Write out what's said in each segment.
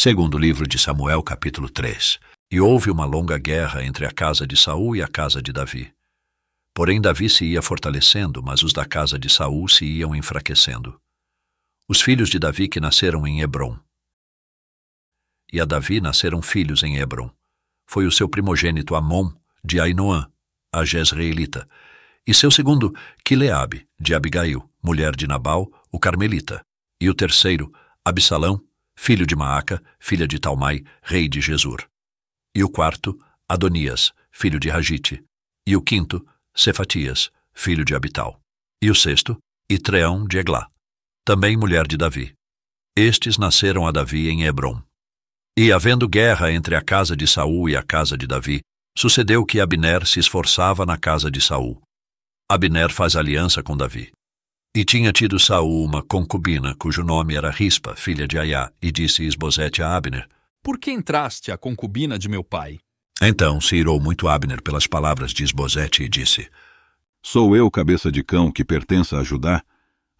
Segundo o livro de Samuel, capítulo 3. E houve uma longa guerra entre a casa de Saul e a casa de Davi. Porém Davi se ia fortalecendo, mas os da casa de Saul se iam enfraquecendo. Os filhos de Davi que nasceram em Hebron. E a Davi nasceram filhos em Hebron. Foi o seu primogênito Amon, de Ainoã, a jezreelita, e seu segundo, Quileabe, de Abigail, mulher de Nabal, o carmelita, e o terceiro, Absalão, filho de Maaca, filha de Talmai, rei de Gesur. E o quarto, Adonias, filho de Ragite. E o quinto, Cefatias, filho de Abital. E o sexto, Itreão de Eglá, também mulher de Davi. Estes nasceram a Davi em Hebron. E havendo guerra entre a casa de Saul e a casa de Davi, sucedeu que Abner se esforçava na casa de Saul. Abner faz aliança com Davi. E tinha tido Saul uma concubina, cujo nome era Rispa, filha de Aiá, e disse Esbozete a Abner: Por que entraste a concubina de meu pai? Então se irou muito Abner pelas palavras de Esbozete e disse: Sou eu, cabeça de cão, que pertença a Judá?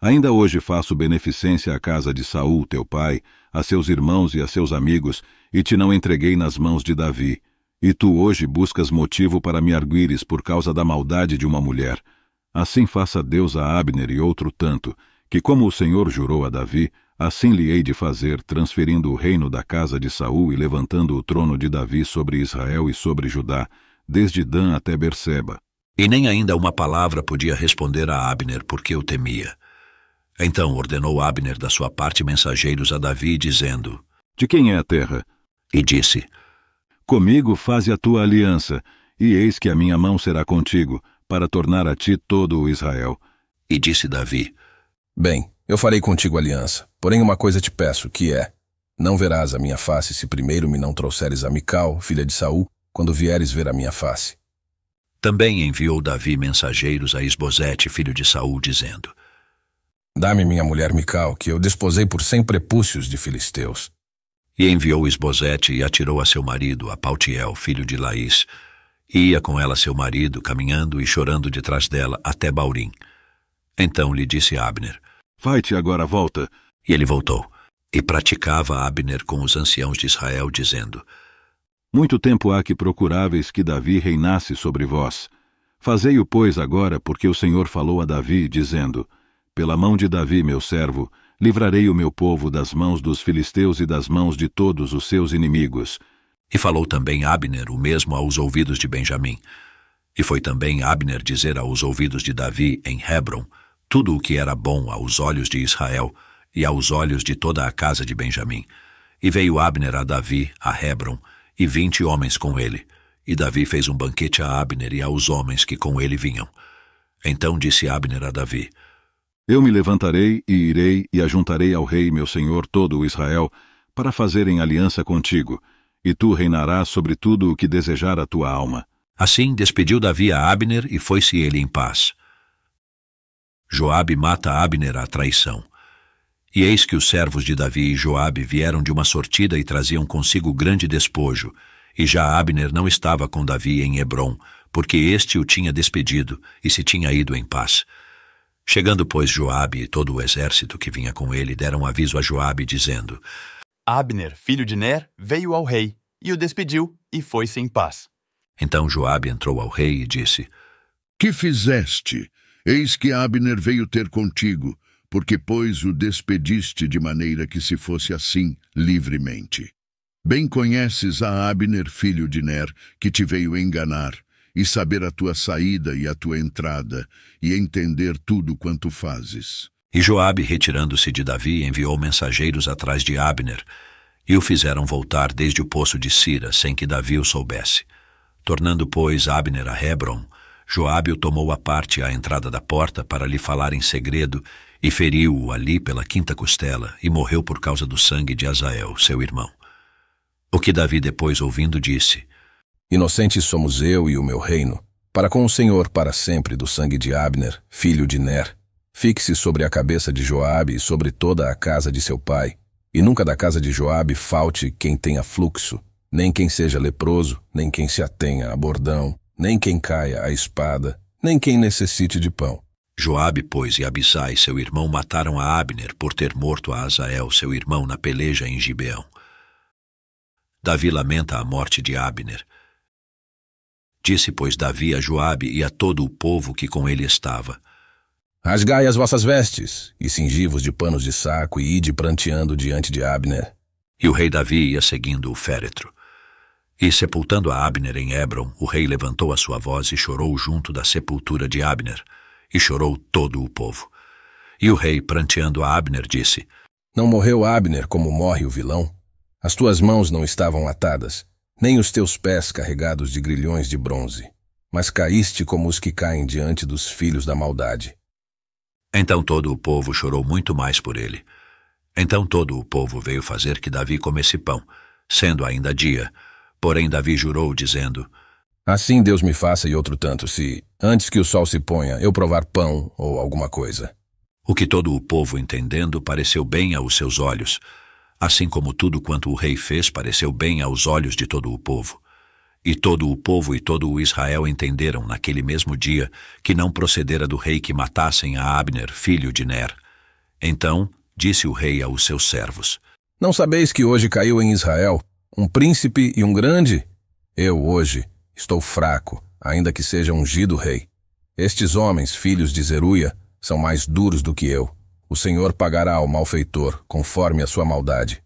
Ainda hoje faço beneficência à casa de Saul, teu pai, a seus irmãos e a seus amigos, e te não entreguei nas mãos de Davi. E tu hoje buscas motivo para me arguires por causa da maldade de uma mulher. Assim faça Deus a Abner e outro tanto, que como o Senhor jurou a Davi, assim lhe hei de fazer, transferindo o reino da casa de Saul e levantando o trono de Davi sobre Israel e sobre Judá, desde Dan até Berseba. E nem ainda uma palavra podia responder a Abner, porque o temia. Então ordenou Abner da sua parte mensageiros a Davi, dizendo: De quem é a terra? E disse: Comigo faze a tua aliança, e eis que a minha mão será contigo, para tornar a ti todo o Israel. E disse Davi: Bem, eu farei contigo aliança, porém uma coisa te peço, que é: não verás a minha face se primeiro me não trouxeres a Mical, filha de Saul, quando vieres ver a minha face. Também enviou Davi mensageiros a Esbozete, filho de Saul, dizendo: Dá-me minha mulher Mical, que eu desposei por cem prepúcios de filisteus. E enviou Esbozete e atirou a seu marido, a Pautiel, filho de Laís, Ia com ela seu marido, caminhando e chorando de trás dela, até Baurim. Então lhe disse Abner: Vai-te agora, volta. E ele voltou. E praticava Abner com os anciãos de Israel, dizendo: Muito tempo há que procuráveis que Davi reinasse sobre vós. Fazei-o, pois, agora, porque o Senhor falou a Davi, dizendo: Pela mão de Davi, meu servo, livrarei o meu povo das mãos dos filisteus e das mãos de todos os seus inimigos. E falou também Abner o mesmo aos ouvidos de Benjamim. E foi também Abner dizer aos ouvidos de Davi em Hebron tudo o que era bom aos olhos de Israel e aos olhos de toda a casa de Benjamim. E veio Abner a Davi, a Hebron, e vinte homens com ele. E Davi fez um banquete a Abner e aos homens que com ele vinham. Então disse Abner a Davi: Eu me levantarei e irei e ajuntarei ao rei meu senhor todo o Israel para fazerem aliança contigo e tu reinarás sobre tudo o que desejar a tua alma. Assim despediu Davi a Abner e foi-se ele em paz. Joabe mata Abner à traição. E eis que os servos de Davi e Joabe vieram de uma sortida e traziam consigo grande despojo, e já Abner não estava com Davi em Hebron, porque este o tinha despedido e se tinha ido em paz. Chegando, pois, Joabe e todo o exército que vinha com ele deram aviso a Joabe, dizendo: Abner, filho de Ner, veio ao rei e o despediu e foi-se em paz. Então Joabe entrou ao rei e disse: Que fizeste? Eis que Abner veio ter contigo, porque pois o despediste de maneira que se fosse assim livremente. Bem conheces a Abner, filho de Ner, que te veio enganar, e saber a tua saída e a tua entrada, e entender tudo quanto fazes. E Joabe, retirando-se de Davi, enviou mensageiros atrás de Abner, e o fizeram voltar desde o poço de Sira, sem que Davi o soubesse. Tornando, pois, Abner a Hebron, Joabe o tomou à parte à entrada da porta para lhe falar em segredo, e feriu-o ali pela quinta costela, e morreu por causa do sangue de Azael, seu irmão. O que Davi depois ouvindo disse, Inocentes somos eu e o meu reino, para com o Senhor para sempre do sangue de Abner, filho de Ner, Fique-se sobre a cabeça de Joabe e sobre toda a casa de seu pai. E nunca da casa de Joabe falte quem tenha fluxo, nem quem seja leproso, nem quem se atenha a bordão, nem quem caia a espada, nem quem necessite de pão. Joabe, pois, e Abisai seu irmão, mataram a Abner por ter morto a Azael, seu irmão, na peleja em Gibeão. Davi lamenta a morte de Abner. Disse, pois, Davi a Joabe e a todo o povo que com ele estava: Rasgai as vossas vestes, e cingi-vos de panos de saco, e ide pranteando diante de Abner. E o rei Davi ia seguindo o féretro. E, sepultando a Abner em Hebron, o rei levantou a sua voz e chorou junto da sepultura de Abner, e chorou todo o povo. E o rei, pranteando a Abner, disse, Não morreu Abner como morre o vilão? As tuas mãos não estavam atadas, nem os teus pés carregados de grilhões de bronze, mas caíste como os que caem diante dos filhos da maldade. Então todo o povo chorou muito mais por ele. Então todo o povo veio fazer que Davi comesse pão, sendo ainda dia. Porém Davi jurou, dizendo, Assim Deus me faça e outro tanto, se, antes que o sol se ponha, eu provar pão ou alguma coisa. O que todo o povo entendendo pareceu bem aos seus olhos, assim como tudo quanto o rei fez pareceu bem aos olhos de todo o povo. E todo o povo e todo o Israel entenderam naquele mesmo dia que não procedera do rei que matassem a Abner, filho de Ner. Então disse o rei aos seus servos: Não sabeis que hoje caiu em Israel um príncipe e um grande? Eu hoje estou fraco, ainda que seja ungido rei. Estes homens, filhos de Zeruia, são mais duros do que eu. O Senhor pagará ao malfeitor conforme a sua maldade.